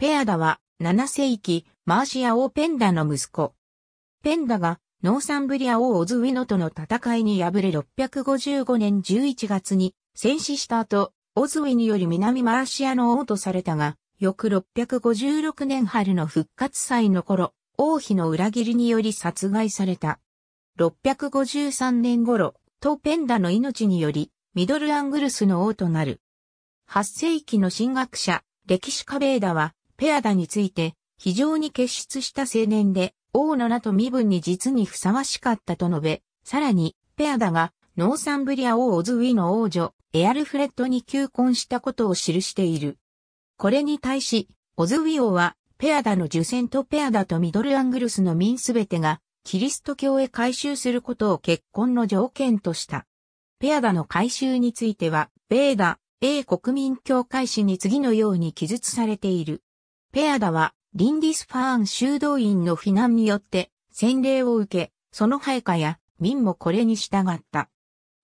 ペアダは7世紀マーシア王ペンダの息子。ペンダがノーサンブリア王オズウィノとの戦いに敗れ655年11月に戦死した後、オズウィにより南マーシアの王とされたが、翌656年春の復活祭の頃、王妃の裏切りにより殺害された。653年頃、トーペンダの命により、ミドルアングルスの王となる。8世紀の神学者、歴史家ベーダは、ペアダについて、非常に傑出した青年で、王の名と身分に実にふさわしかったと述べ、さらに、ペアダが、ノーサンブリア王オズウィの王女、エアルフレッドに求婚したことを記している。これに対し、オズウィ王は、ペアダの受選とペアダとミドルアングルスの民すべてが、キリスト教へ改宗することを結婚の条件とした。ペアダの改宗については、ベーダ、英国民教会史に次のように記述されている。ペアダは、リンディスファーン修道院の避難によって洗礼を受け、その配下や民もこれに従った。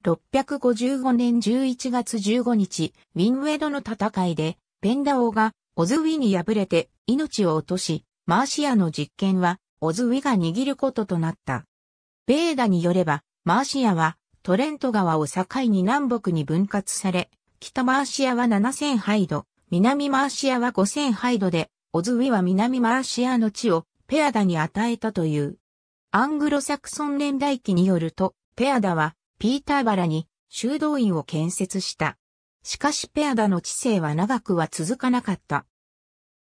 655年11月15日、ウィンウェドの戦いで、ペンダ王がオズウィに敗れて命を落とし、マーシアの実権はオズウィが握ることとなった。ベーダによれば、マーシアはトレント川を境に南北に分割され、北マーシアは7000ハイド、南マーシアは5000ハイドでオズウィは南マーシアの地をペアダに与えたという。アングロサクソン年代記によると、ペアダはピーターバラに修道院を建設した。しかしペアダの知性は長くは続かなかった。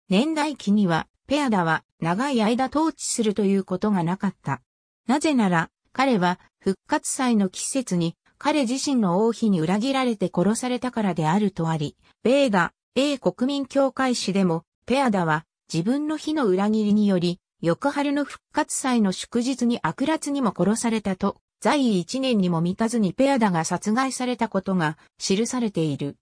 年代記にはペアダは長い間統治するということがなかった。なぜなら彼は復活祭の季節に彼自身の王妃に裏切られて殺されたからであるとあり、米が英国民協会史でもペアダは自分の日の裏切りにより、翌春の復活祭の祝日に悪辣にも殺されたと、在位一年にも満たずにペアダが殺害されたことが記されている。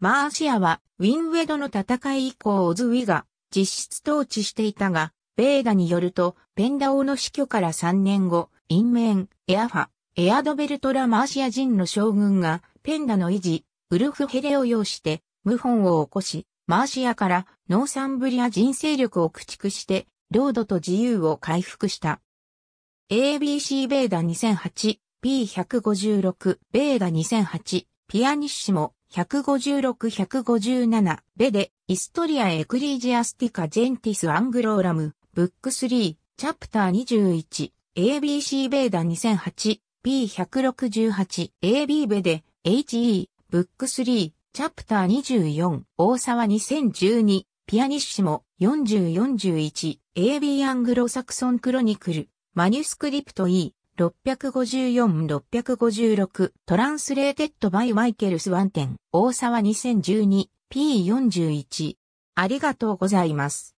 マーシアはウィンウェドの戦い以降オズウィが実質統治していたが、ベーダによると、ペンダ王の死去から3年後、インメン、エアファ、エアドベルトラ・マーシア人の将軍が、ペンダの維持、ウルフ・ヘレを要して、謀反を起こし、マーシアからノーサンブリア人勢力を駆逐して、領土と自由を回復した。ABC ベーダ 2008P156 ベーダ2008ピアニッシモ156-157ベデイストリアエクリジアスティカジェンティスアングローラムブック3チャプター 21ABC ベーダ 2008P168AB ベデ HE ブック3チャプター24、大沢2012、ピアニッシモ、4041、AB アングロサクソンクロニクル、マニュスクリプト E、654-656、トランスレーテッドバイマイケルスワンテン、大沢2012、P41。ありがとうございます。